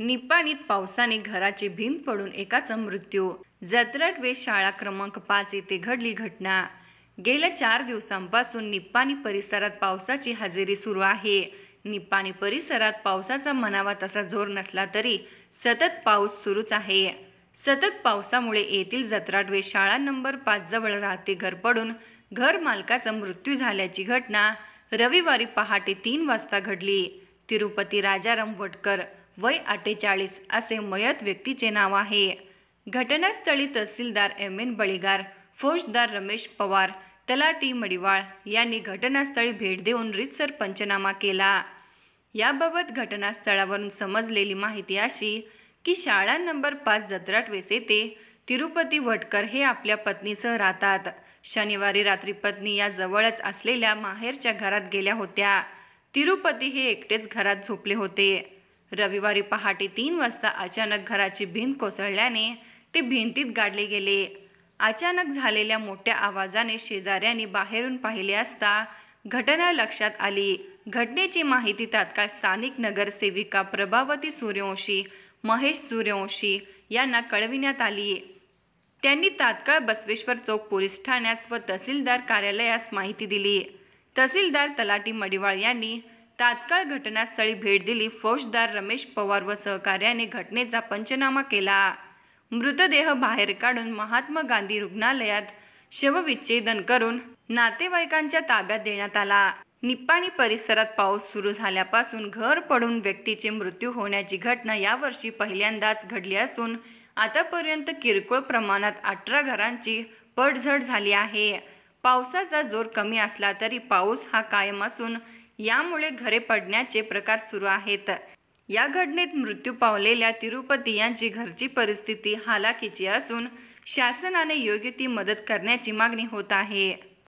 निपाणीत पावसाने घराची भिंत पडून एकाचा मृत्यू जत्रट शाळा क्रमांक पाच येथे घडली घटना गेल्या चार दिवसांपासून निप्पाणी परिसरात पावसाची हजेरी सुरू आहे निप्पाणी परिसरात पावसाचा मनावा तसा जोर नसला तरी सतत पाऊस सुरूच आहे सतत पावसामुळे येथील जत्राटवे शाळा नंबर पाच जवळ राहते घर पडून घर मालकाचा मृत्यू झाल्याची घटना रविवारी पहाटे तीन वाजता घडली तिरुपती राजाराम वटकर वय अठ्ठेचाळीस असे मयत व्यक्तीचे नाव आहे घटनास्थळी तहसीलदार एम एन बळीगार फौजदार रमेश पवार तलाटी मडिवाळ यांनी घटनास्थळी भेट देऊन रितसर पंचनामा केला याबाबत घटनास्थळावरून समजलेली माहिती अशी की शाळा नंबर पाच जत्राटवेस येथे तिरुपती वटकर हे आपल्या पत्नीसह राहतात शनिवारी रात्री पत्नी या जवळच असलेल्या माहेरच्या घरात गेल्या होत्या तिरुपती हे एकटेच घरात झोपले होते रविवारी पहाटे तीन वाजता अचानक घराची भिंत कोसळल्याने ते भिंतीत गाडले गेले अचानक झालेल्या मोठ्या आवाजाने शेजाऱ्यांनी बाहेरून पाहिले असता घटना लक्षात आली घटनेची माहिती तात्काळ स्थानिक नगरसेविका प्रभावती सूर्यवंशी महेश सूर्यवंशी यांना कळविण्यात आली त्यांनी तात्काळ बसवेश्वर चौक पोलीस ठाण्यास व तहसीलदार कार्यालयास माहिती दिली तहसीलदार तलाटी मडिवाळ यांनी तात्काळ घटनास्थळी भेट दिली फौजदार रमेश पवार व सहकार्याने घटनेचा पंचनामा केला मृतदेह बाहेर काढून महात्मा गांधी रुग्णालयात शवविच्छेदन करून नातेवाईकांच्या ताब्यात देण्यात आला निप्पाणी परिसरात पाऊस सुरू झाल्यापासून घर पडून व्यक्तीचे मृत्यू होण्याची घटना यावर्षी पहिल्यांदाच घडली असून आतापर्यंत किरकोळ प्रमाणात अठरा घरांची पडझड झाली आहे पावसाचा जोर कमी असला तरी पाऊस हा कायम असून यामुळे घरे पडण्याचे प्रकार सुरू आहेत या घटनेत मृत्यू पावलेल्या तिरुपती यांची घरची परिस्थिती हालाकीची असून शासनाने योग्य ती मदत करण्याची मागणी होत आहे